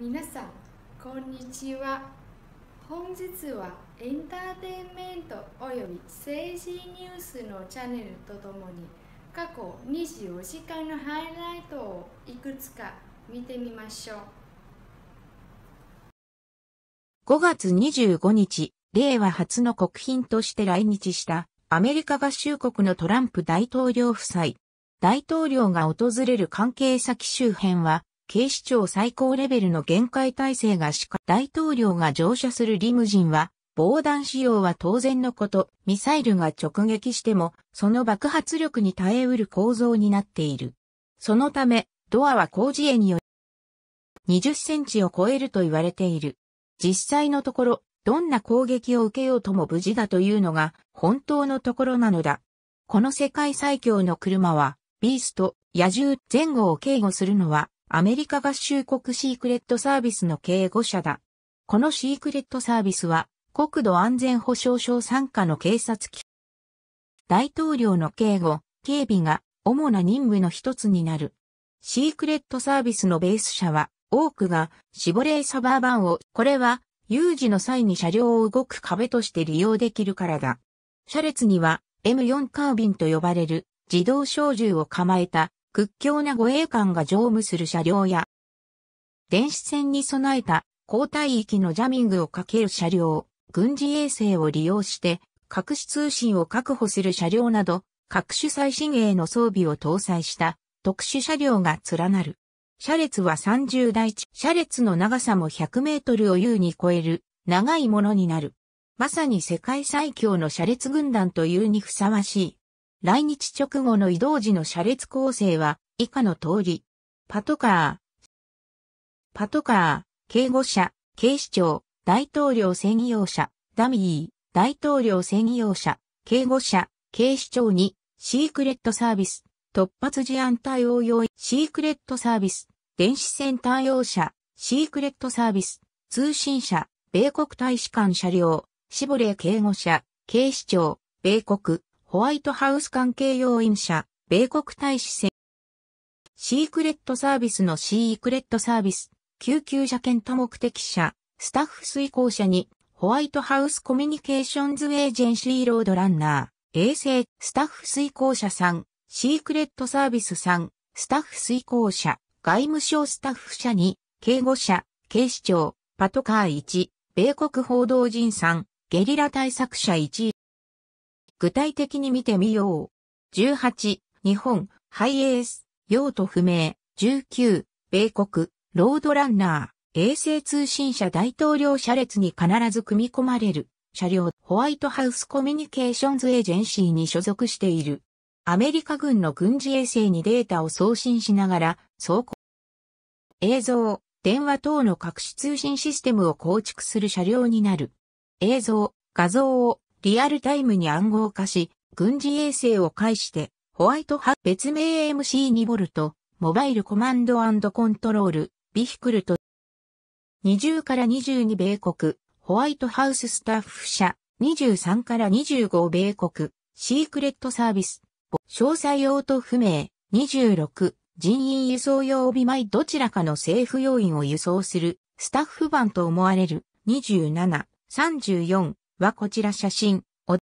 皆さんこんにちは本日はエンターテインメントおよび政治ニュースのチャンネルとともに過去24時間のハイライトをいくつか見てみましょう5月25日令和初の国賓として来日したアメリカ合衆国のトランプ大統領夫妻大統領が訪れる関係先周辺は警視庁最高レベルの限界体制がしか大統領が乗車するリムジンは、防弾仕様は当然のこと、ミサイルが直撃しても、その爆発力に耐えうる構造になっている。そのため、ドアは工事絵により、20センチを超えると言われている。実際のところ、どんな攻撃を受けようとも無事だというのが、本当のところなのだ。この世界最強の車は、ビースト、野獣前後を警護するのは、アメリカ合衆国シークレットサービスの警護者だ。このシークレットサービスは、国土安全保障省傘下の警察機。大統領の警護、警備が主な任務の一つになる。シークレットサービスのベース車は、多くがシボレーサバーバンを、これは、有事の際に車両を動く壁として利用できるからだ。車列には M4 カービンと呼ばれる自動小銃を構えた屈強な護衛官が乗務する車両や、電子戦に備えた交代域のジャミングをかける車両、軍事衛星を利用して隠し通信を確保する車両など、各種最新鋭の装備を搭載した特殊車両が連なる。車列は30台地、車列の長さも100メートルを優に超える長いものになる。まさに世界最強の車列軍団というにふさわしい来日直後の移動時の車列構成は以下の通り。パトカー、パトカー、警護車、警視庁、大統領専用車、ダミー、大統領専用車、警護車、警視庁に、シークレットサービス、突発事案対応用、シークレットサービス、電子タ対応車、シークレットサービス、通信車、米国大使館車両、シボレー警護車、警視庁、米国、ホワイトハウス関係要員者、米国大使選。シークレットサービスのシークレットサービス、救急車検討目的者、スタッフ遂行者に、ホワイトハウスコミュニケーションズエージェンシーロードランナー、衛星、スタッフ遂行者さん、シークレットサービスさん、スタッフ遂行者、外務省スタッフ者に、警護者、警視庁、パトカー1、米国報道陣さん、ゲリラ対策者1具体的に見てみよう。18、日本、ハイエース、用途不明。19、米国、ロードランナー、衛星通信社大統領車列に必ず組み込まれる。車両、ホワイトハウスコミュニケーションズエージェンシーに所属している。アメリカ軍の軍事衛星にデータを送信しながら、走行。映像、電話等の隠し通信システムを構築する車両になる。映像、画像をリアルタイムに暗号化し、軍事衛星を介して、ホワイトハ別名 MC2 ボルト、モバイルコマンドコントロール、ビヒクルト。20から22米国、ホワイトハウススタッフ社、23から25米国、シークレットサービス、詳細用途不明、26、人員輸送用帯前どちらかの政府要員を輸送する、スタッフ版と思われる、27、34、はこちら写真。